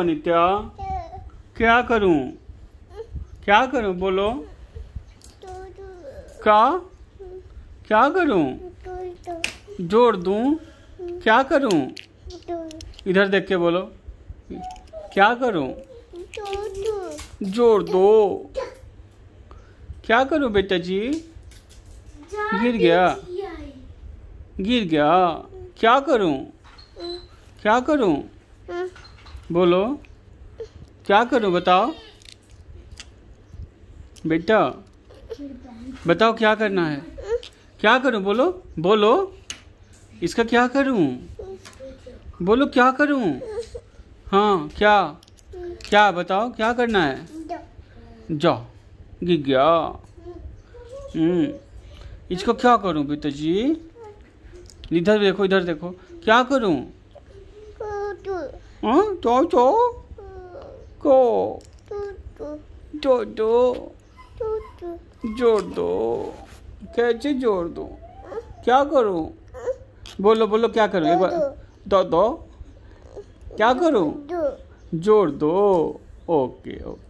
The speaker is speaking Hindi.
अनित्या क्या करूं क्या करूं बोलो का क्या करूं जोड़ दूं क्या करूं इधर देख के बोलो क्या करूं जोड़ दो क्या करूं बेटा जी गिर गया गिर गया क्या करूं क्या करूं बोलो क्या करूं बताओ बेटा बताओ क्या करना है क्या करूँ बोलो बोलो इसका क्या करूँ बोलो क्या करूँ हाँ क्या क्या बताओ क्या करना है जाओ गिर गया हम्म। इसको क्या करूँ जी इधर देखो इधर देखो क्या करूँ हाँ, तो, तो को जोड़ दो जोड़ दो कैसे जोड़ दो क्या करूं बोलो बोलो क्या करूं एक बार दो दो क्या करूं जोड़ दो ओके ओके